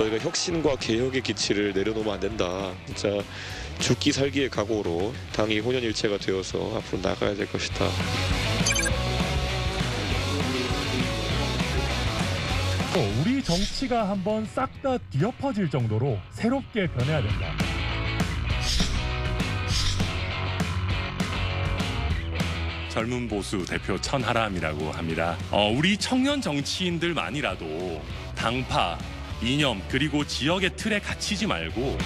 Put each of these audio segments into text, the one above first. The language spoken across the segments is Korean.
저희가 혁신과 개혁의 기치를 내려놓으면 안 된다. 진짜 죽기 살기의 각오로 당이 혼연일체가 되어서 앞으로 나가야 될 것이다. 우리 정치가 한번 싹 다 뒤엎어질 정도로 새롭게 변해야 된다. 젊은 보수 대표 천하람이라고 합니다. 어, 우리 청년 정치인들만이라도 당파 이념 그리고 지역의 틀에 갇히지 말고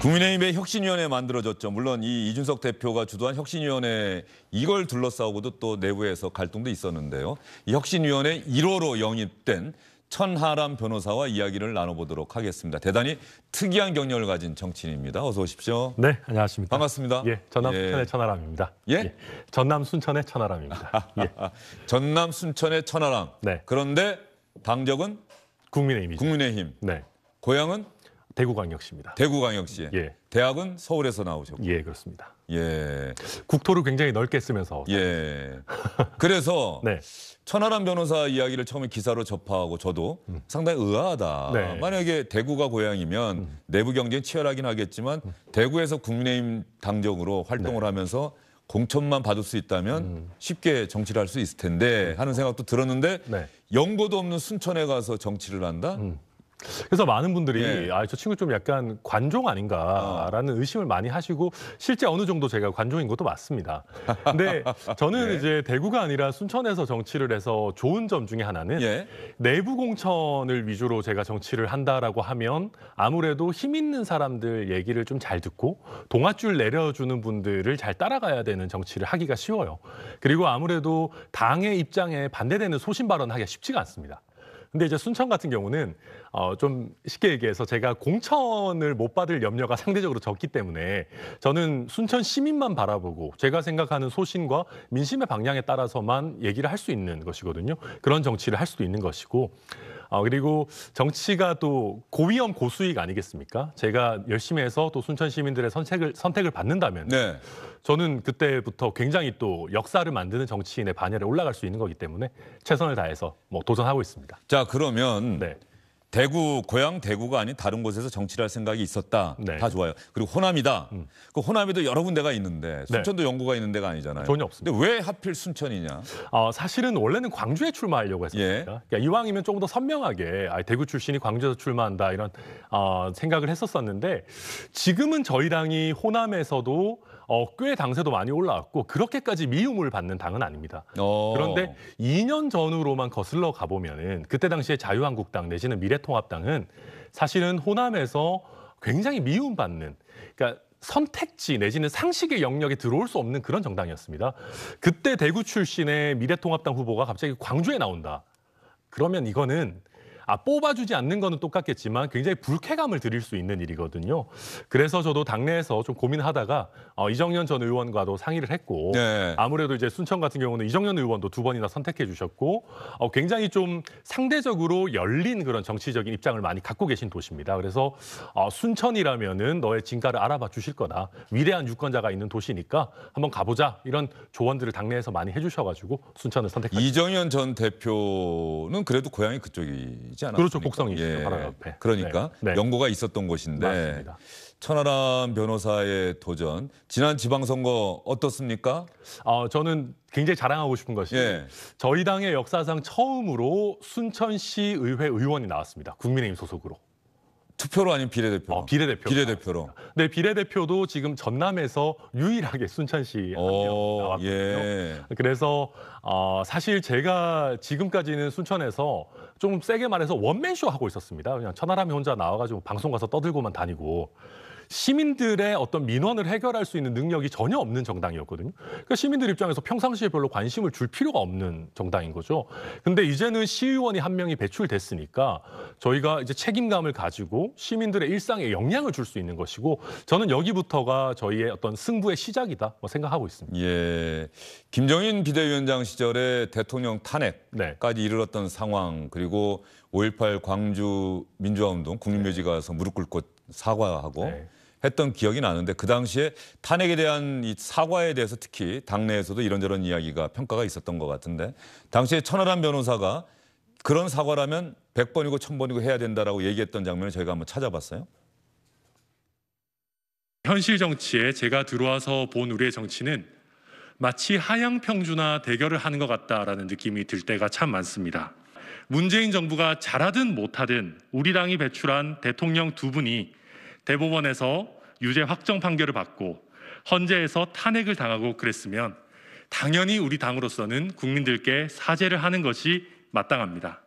국민의힘의 혁신위원회 만들어졌죠. 물론 이 이준석 대표가 주도한 혁신위원회 이걸 둘러싸고도 또 내부에서 갈등도 있었는데요. 이 혁신위원회 1호로 영입된 천하람 변호사와 이야기를 나눠보도록 하겠습니다. 대단히 특이한 경력을 가진 정치인입니다. 어서 오십시오. 네, 안녕하십니까. 반갑습니다. 예, 전남 예. 순천의 천하람입니다. 예? 예? 전남 순천의 천하람입니다. 예. 전남 순천의 천하람. 네. 그런데 당적은 국민의힘이죠. 국민의힘. 네. 고향은 대구광역시입니다. 대구광역시. 예. 대학은 서울에서 나오셨고. 예, 그렇습니다. 예. 국토를 굉장히 넓게 쓰면서. 예. 그래서 네. 천하람 변호사 이야기를 처음에 기사로 접하고 저도 음. 상당히 의아하다. 네. 만약에 대구가 고향이면 음. 내부 경쟁 치열하긴 하겠지만 음. 대구에서 국민의힘 당적으로 활동을 네. 하면서 공천만 받을 수 있다면 음. 쉽게 정치를 할 수 있을 텐데 네. 하는 생각도 들었는데 네. 연고도 없는 순천에 가서 정치를 한다? 음. 그래서 많은 분들이 예. 아, 저 친구 좀 약간 관종 아닌가라는 어. 의심을 많이 하시고 실제 어느 정도 제가 관종인 것도 맞습니다. 근데 저는 예. 이제 대구가 아니라 순천에서 정치를 해서 좋은 점 중에 하나는 예. 내부 공천을 위주로 제가 정치를 한다라고 하면 아무래도 힘 있는 사람들 얘기를 좀 잘 듣고 동아줄 내려주는 분들을 잘 따라가야 되는 정치를 하기가 쉬워요. 그리고 아무래도 당의 입장에 반대되는 소신 발언하기가 쉽지가 않습니다. 근데 이제 순천 같은 경우는 어, 좀 쉽게 얘기해서 제가 공천을 못 받을 염려가 상대적으로 적기 때문에 저는 순천 시민만 바라보고 제가 생각하는 소신과 민심의 방향에 따라서만 얘기를 할 수 있는 것이거든요. 그런 정치를 할 수도 있는 것이고 어, 그리고 정치가 또 고위험 고수익 아니겠습니까? 제가 열심히 해서 또 순천 시민들의 선택을 선택을 받는다면 네. 저는 그때부터 굉장히 또 역사를 만드는 정치인의 반열에 올라갈 수 있는 거기 때문에 최선을 다해서 뭐 도전하고 있습니다. 자 그러면 네. 대구 고향 대구가 아닌 다른 곳에서 정치를 할 생각이 있었다. 네. 다 좋아요. 그리고 호남이다. 음. 그 호남에도 여러 군데가 있는데 네. 순천도 연구가 있는 데가 아니잖아요. 전혀 없습니다. 근데 왜 하필 순천이냐? 어, 사실은 원래는 광주에 출마하려고 했었습니다. 예. 그러니까 이왕이면 조금 더 선명하게 아, 대구 출신이 광주에서 출마한다 이런 어, 생각을 했었었는데 지금은 저희 당이 호남에서도 어, 꽤 당세도 많이 올라왔고 그렇게까지 미움을 받는 당은 아닙니다. 오. 어. 그런데 2년 전으로만 거슬러 가보면은 그때 당시에 자유한국당 내지는 미래통합당은 사실은 호남에서 굉장히 미움받는 그러니까 선택지 내지는 상식의 영역에 들어올 수 없는 그런 정당이었습니다. 그때 대구 출신의 미래통합당 후보가 갑자기 광주에 나온다. 그러면 이거는 아, 뽑아주지 않는 거는 똑같겠지만 굉장히 불쾌감을 드릴 수 있는 일이거든요. 그래서 저도 당내에서 좀 고민하다가 어, 이정현 전 의원과도 상의를 했고 네. 아무래도 이제 순천 같은 경우는 이정현 의원도 두 번이나 선택해 주셨고 어, 굉장히 좀 상대적으로 열린 그런 정치적인 입장을 많이 갖고 계신 도시입니다. 그래서 어, 순천이라면은 너의 진가를 알아봐 주실 거다. 위대한 유권자가 있는 도시니까 한번 가보자 이런 조언들을 당내에서 많이 해주셔가지고 순천을 선택. 이정현 전 대표는 그래도 고향이 그쪽이. 않았습니까? 그렇죠. 곡성이 있죠. 예. 바로 옆에. 그러니까 네. 네. 연고가 있었던 곳인데 맞습니다. 천하람 변호사의 도전 지난 지방선거 어떻습니까? 어, 저는 굉장히 자랑하고 싶은 것이 예. 저희 당의 역사상 처음으로 순천시 의회 의원이 나왔습니다. 국민의힘 소속으로. 투표로 아닌 비례대표. 어, 비례대표. 비례대표로. 네, 비례대표도 지금 전남에서 유일하게 순천시 오, 나왔요 예. 그래서 어, 사실 제가 지금까지는 순천에서 좀 세게 말해서 원맨쇼 하고 있었습니다. 그냥 천하람이 혼자 나와가지고 방송 가서 떠들고만 다니고. 시민들의 어떤 민원을 해결할 수 있는 능력이 전혀 없는 정당이었거든요. 그러니까 시민들 입장에서 평상시에 별로 관심을 줄 필요가 없는 정당인 거죠. 근데 이제는 시의원이 한 명이 배출됐으니까 저희가 이제 책임감을 가지고 시민들의 일상에 영향을 줄 수 있는 것이고 저는 여기부터가 저희의 어떤 승부의 시작이다 뭐 생각하고 있습니다. 예. 김정인 비대위원장 시절에 대통령 네. 탄핵까지 네. 이르렀던 상황 그리고 5.18 광주 민주화운동 국민묘지 네. 가서 무릎 꿇고 사과하고 네. 했던 기억이 나는데 그 당시에 탄핵에 대한 이 사과에 대해서 특히 당내에서도 이런저런 이야기가 평가가 있었던 것 같은데 당시에 천하람 변호사가 그런 사과라면 100번이고 1000번이고 해야 된다라고 얘기했던 장면을 저희가 한번 찾아봤어요. 현실 정치에 제가 들어와서 본 우리의 정치는 마치 하향평준화 대결을 하는 것 같다라는 느낌이 들 때가 참 많습니다. 문재인 정부가 잘하든 못하든 우리 당이 배출한 대통령 두 분이 대법원에서 유죄 확정 판결을 받고 헌재에서 탄핵을 당하고 그랬으면 당연히 우리 당으로서는 국민들께 사죄를 하는 것이 마땅합니다.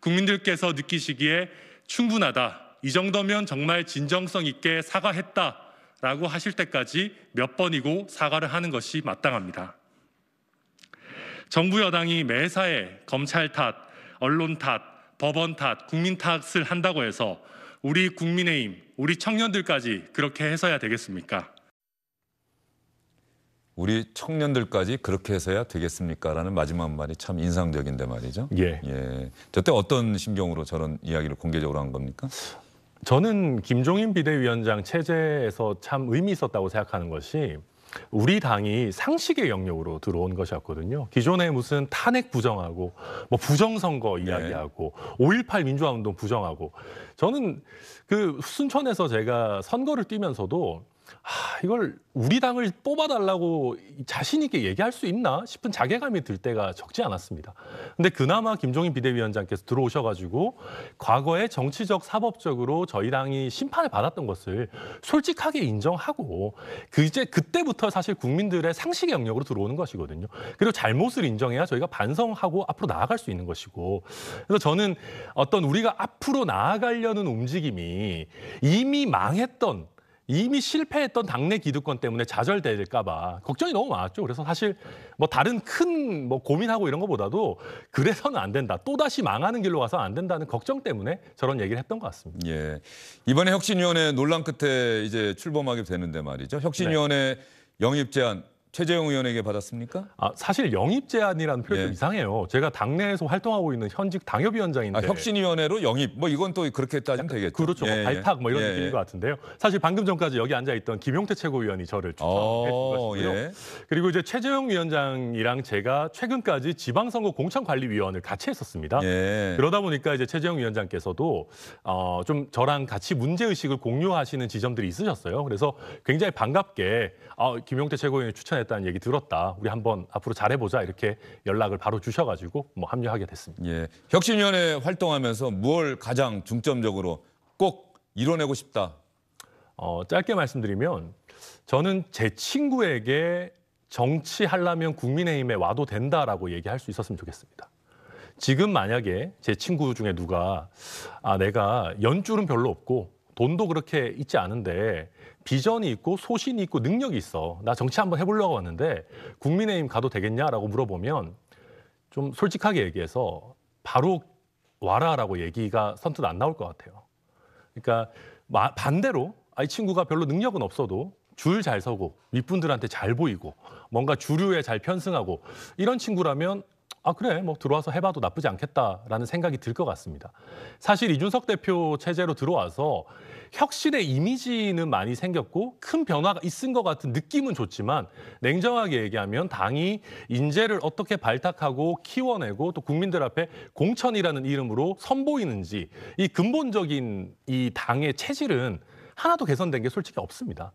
국민들께서 느끼시기에 충분하다. 이 정도면 정말 진정성 있게 사과했다. 라고 하실 때까지 몇 번이고 사과를 하는 것이 마땅합니다. 정부 여당이 매사에 검찰 탓, 언론 탓, 법원 탓, 국민 탓을 한다고 해서 우리 국민의힘, 우리 청년들까지 그렇게 해서야 되겠습니까? 우리 청년들까지 그렇게 해서야 되겠습니까라는 마지막 말이 참 인상적인데 말이죠. 예. 예. 저때 어떤 심경으로 저런 이야기를 공개적으로 한 겁니까? 저는 김종인 비대위원장 체제에서 참 의미 있었다고 생각하는 것이 우리 당이 상식의 영역으로 들어온 것이었거든요. 기존에 무슨 탄핵 부정하고 뭐 부정선거 네. 이야기하고 네. 5.18 민주화운동 부정하고 저는 그 순천에서 제가 선거를 뛰면서도 아, 이걸 우리 당을 뽑아달라고 자신 있게 얘기할 수 있나 싶은 자괴감이 들 때가 적지 않았습니다. 근데 그나마 김종인 비대위원장께서 들어오셔가지고 과거에 정치적 사법적으로 저희 당이 심판을 받았던 것을 솔직하게 인정하고 그 이제 그때부터 사실 국민들의 상식 영역으로 들어오는 것이거든요. 그리고 잘못을 인정해야 저희가 반성하고 앞으로 나아갈 수 있는 것이고 그래서 저는 어떤 우리가 앞으로 나아가려는 움직임이 이미 망했던 이미 실패했던 당내 기득권 때문에 좌절될까봐 걱정이 너무 많았죠. 그래서 사실 뭐 다른 큰 뭐 고민하고 이런 것보다도 그래서는 안 된다. 또다시 망하는 길로 가서 안 된다는 걱정 때문에 저런 얘기를 했던 것 같습니다. 예. 이번에 혁신위원회 논란 끝에 이제 출범하게 되는데 말이죠. 혁신위원회 네. 영입 제안 최재형 의원에게 받았습니까? 아, 사실 영입 제한이라는 표현 예. 좀 이상해요. 제가 당내에서 활동하고 있는 현직 당협위원장인데 아, 혁신위원회로 영입 뭐 이건 또 그렇게 따지면 되겠죠. 그렇죠. 뭐 예, 예, 발탁 뭐 이런 예, 느낌인 예. 것 같은데요. 사실 방금 전까지 여기 앉아 있던 김용태 최고위원이 저를 어, 추천해 준 예. 것이고요. 예. 그리고 이제 최재형 위원장이랑 제가 최근까지 지방선거 공천관리위원을 같이 했었습니다. 예. 그러다 보니까 이제 최재형 위원장께서도 어, 좀 저랑 같이 문제 의식을 공유하시는 지점들이 있으셨어요. 그래서 굉장히 반갑게 아, 김용태 최고위원이 추천해 출전했다는 얘기 들었다. 우리 한번 앞으로 잘해보자 이렇게 연락을 바로 주셔가지고 뭐 합류하게 됐습니다. 예, 혁신위원회 활동하면서 무엇 가장 중점적으로 꼭 이뤄내고 싶다? 어, 짧게 말씀드리면 저는 제 친구에게 정치하려면 국민의힘에 와도 된다라고 얘기할 수 있었으면 좋겠습니다. 지금 만약에 제 친구 중에 누가 아 내가 연줄은 별로 없고 돈도 그렇게 있지 않은데 비전이 있고 소신이 있고 능력이 있어. 나 정치 한번 해보려고 왔는데 국민의힘 가도 되겠냐라고 물어보면 좀 솔직하게 얘기해서 바로 와라라고 얘기가 선뜻 안 나올 것 같아요. 그러니까 반대로 이 친구가 별로 능력은 없어도 줄 잘 서고 윗분들한테 잘 보이고 뭔가 주류에 잘 편승하고 이런 친구라면 아 그래 뭐 들어와서 해봐도 나쁘지 않겠다라는 생각이 들 것 같습니다. 사실 이준석 대표 체제로 들어와서 혁신의 이미지는 많이 생겼고 큰 변화가 있은 것 같은 느낌은 좋지만 냉정하게 얘기하면 당이 인재를 어떻게 발탁하고 키워내고 또 국민들 앞에 공천이라는 이름으로 선보이는지 이 근본적인 이 당의 체질은 하나도 개선된 게 솔직히 없습니다.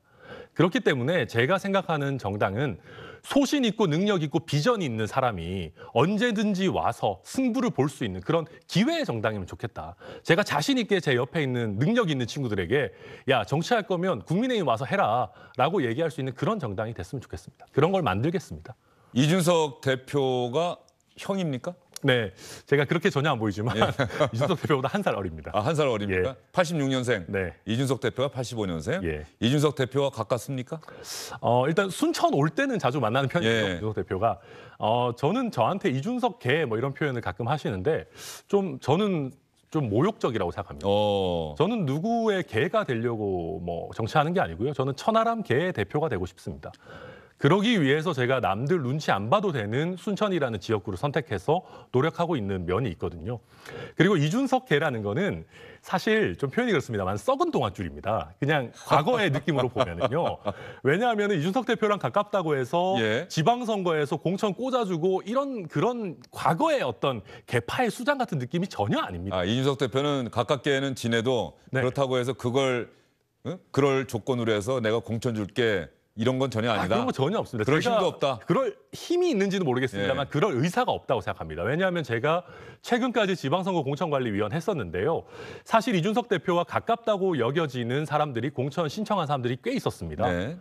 그렇기 때문에 제가 생각하는 정당은 소신 있고 능력 있고 비전이 있는 사람이 언제든지 와서 승부를 볼 수 있는 그런 기회의 정당이면 좋겠다. 제가 자신 있게 제 옆에 있는 능력 있는 친구들에게 야 정치할 거면 국민의힘 와서 해라라고 얘기할 수 있는 그런 정당이 됐으면 좋겠습니다. 그런 걸 만들겠습니다. 이준석 대표가 형입니까? 네, 제가 그렇게 전혀 안 보이지만 예. 이준석 대표보다 한 살 어립니다. 아, 한살 어립니까? 예. 86년생. 네. 이준석 대표가 85년생. 예. 이준석 대표와 가깝습니까? 어, 일단 순천 올 때는 자주 만나는 편이에요. 예. 이준석 대표가. 어, 저는 저한테 이준석 개 뭐 이런 표현을 가끔 하시는데 좀 저는 좀 모욕적이라고 생각합니다. 어... 저는 누구의 개가 되려고 뭐 정치하는 게 아니고요. 저는 천하람 개의 대표가 되고 싶습니다. 그러기 위해서 제가 남들 눈치 안 봐도 되는 순천이라는 지역구를 선택해서 노력하고 있는 면이 있거든요. 그리고 이준석 개라는 거는 사실 좀 표현이 그렇습니다만 썩은 동안줄입니다. 그냥 과거의 느낌으로 보면은요. 왜냐하면 이준석 대표랑 가깝다고 해서 예. 지방선거에서 공천 꽂아주고 이런 그런 과거의 어떤 개파의 수장 같은 느낌이 전혀 아닙니다. 아, 이준석 대표는 가깝게는 지내도 네. 그렇다고 해서 그걸 그럴 조건으로 해서 내가 공천 줄게 이런 건 전혀 아, 아니다. 아, 그런 거 전혀 없습니다. 그럴 힘도 없다. 그럴 힘이 있는지는 모르겠습니다만 예. 그럴 의사가 없다고 생각합니다. 왜냐하면 제가 최근까지 지방선거 공천관리위원 했었는데요. 사실 이준석 대표와 가깝다고 여겨지는 사람들이 공천 신청한 사람들이 꽤 있었습니다. 네.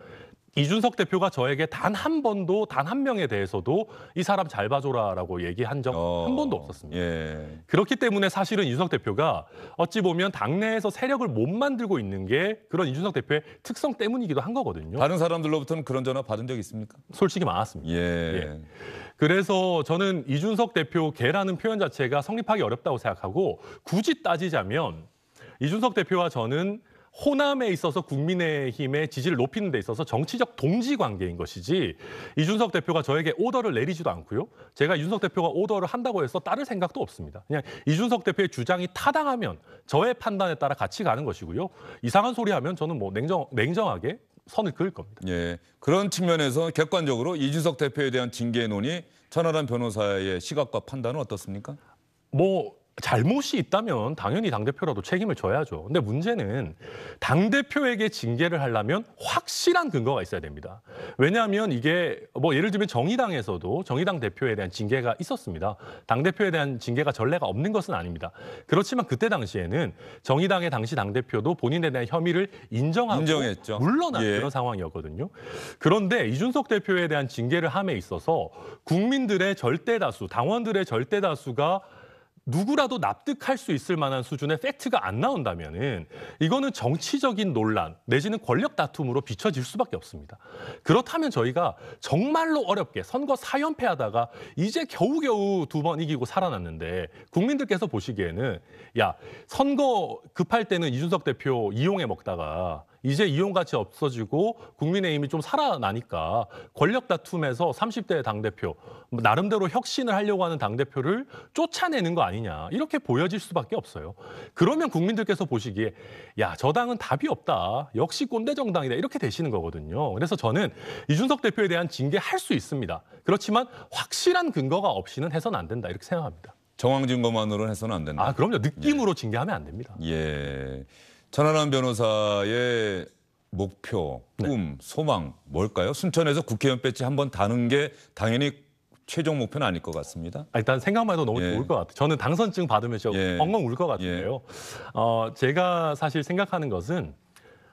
이준석 대표가 저에게 단 한 번도 단 한 명에 대해서도 이 사람 잘 봐줘라라고 얘기한 적한 어, 번도 없었습니다. 예. 그렇기 때문에 사실은 이준석 대표가 어찌 보면 당내에서 세력을 못 만들고 있는 게 그런 이준석 대표의 특성 때문이기도 한 거거든요. 다른 사람들로부터는 그런 전화 받은 적 있습니까? 솔직히 많았습니다. 예. 예. 그래서 저는 이준석 대표 개라는 표현 자체가 성립하기 어렵다고 생각하고 굳이 따지자면 이준석 대표와 저는 호남에 있어서 국민의힘의 지지를 높이는 데 있어서 정치적 동지 관계인 것이지 이준석 대표가 저에게 오더를 내리지도 않고요. 제가 이준석 대표가 오더를 한다고 해서 따를 생각도 없습니다. 그냥 이준석 대표의 주장이 타당하면 저의 판단에 따라 같이 가는 것이고요. 이상한 소리 하면 저는 뭐 냉정, 냉정하게 선을 그을 겁니다. 예, 그런 측면에서 객관적으로 이준석 대표에 대한 징계 논의 천하람 변호사의 시각과 판단은 어떻습니까? 뭐 잘못이 있다면 당연히 당대표라도 책임을 져야죠. 근데 문제는 당대표에게 징계를 하려면 확실한 근거가 있어야 됩니다. 왜냐하면 이게 뭐 예를 들면 정의당에서도 정의당 대표에 대한 징계가 있었습니다. 당대표에 대한 징계가 전례가 없는 것은 아닙니다. 그렇지만 그때 당시에는 정의당의 당시 당대표도 본인에 대한 혐의를 인정하고 인정했죠. 물러난 예. 그런 상황이었거든요. 그런데 이준석 대표에 대한 징계를 함에 있어서 국민들의 절대 다수, 당원들의 절대 다수가 누구라도 납득할 수 있을 만한 수준의 팩트가 안 나온다면은 이거는 정치적인 논란 내지는 권력 다툼으로 비춰질 수밖에 없습니다. 그렇다면 저희가 정말로 어렵게 선거 사연패하다가 이제 겨우겨우 두 번 이기고 살아났는데 국민들께서 보시기에는 야 선거 급할 때는 이준석 대표 이용해 먹다가 이제 이용 가치 없어지고 국민의힘이 좀 살아나니까 권력 다툼에서 30대 당대표 나름대로 혁신을 하려고 하는 당대표를 쫓아내는 거 아니냐 이렇게 보여질 수밖에 없어요. 그러면 국민들께서 보시기에 야저 당은 답이 없다 역시 꼰대 정당이다 이렇게 되시는 거거든요. 그래서 저는 이준석 대표에 대한 징계 할 수 있습니다. 그렇지만 확실한 근거가 없이는 해서는 안 된다 이렇게 생각합니다. 정황 증거만으로는 해서는 안 된다. 아 그럼요 예. 느낌으로 예. 징계하면 안 됩니다. 예. 전하람 변호사의 목표, 네. 꿈, 소망 뭘까요? 순천에서 국회의원 배지 한번 다는 게 당연히 최종 목표는 아닐 것 같습니다. 아, 일단 생각만 해도 너무 예. 좋을 것 같아요. 저는 당선증 받으면 저 예. 엉엉 울것 예. 같은데요. 어, 제가 사실 생각하는 것은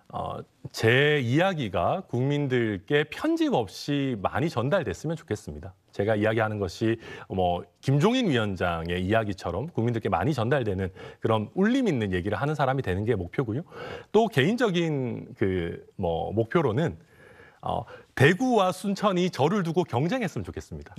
어, 제 이야기가 국민들께 편집 없이 많이 전달됐으면 좋겠습니다. 제가 이야기하는 것이 뭐 김종인 위원장의 이야기처럼 국민들께 많이 전달되는 그런 울림 있는 얘기를 하는 사람이 되는 게 목표고요. 또 개인적인 그 뭐 목표로는 어, 대구와 순천이 저를 두고 경쟁했으면 좋겠습니다.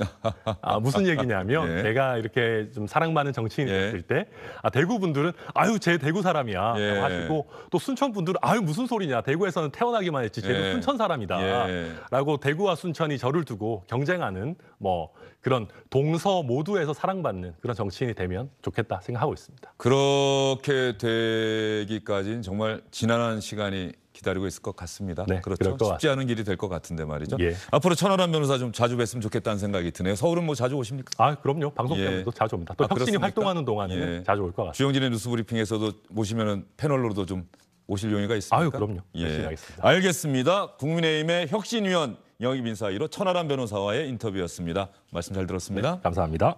아, 무슨 얘기냐면 예. 제가 이렇게 좀 사랑받는 정치인이 예. 됐을 때 아, 대구 분들은 아유 제 대구 사람이야 예. 하시고 또 순천 분들은 아유 무슨 소리냐 대구에서는 태어나기만 했지 제도 예. 순천 사람이다라고 예. 대구와 순천이 저를 두고 경쟁하는 뭐 그런 동서 모두에서 사랑받는 그런 정치인이 되면 좋겠다 생각하고 있습니다. 그렇게 되기까지는 정말 지난한 시간이 기다리고 있을 것 같습니다. 네, 그렇죠. 쉽지 않은 길이 될 것 같은데 말이죠. 예. 앞으로 천안함 변호사 좀 자주 뵀으면 좋겠다는 생각이 드네요. 서울은 뭐 자주 오십니까? 아 그럼요. 방송 때문에도 예. 자주 옵니다. 또 아, 혁신이 그렇습니까? 활동하는 동안에는 예. 자주 올 것 같습니다. 주영진의 뉴스브리핑에서도 모시면은 패널로도 좀 오실 용의가 있습니까? 아유 그럼요. 예. 하겠습니다. 알겠습니다. 국민의힘의 혁신위원 영입 인사 1호 천하람 변호사와의 인터뷰였습니다. 말씀 잘 들었습니다. 네, 감사합니다.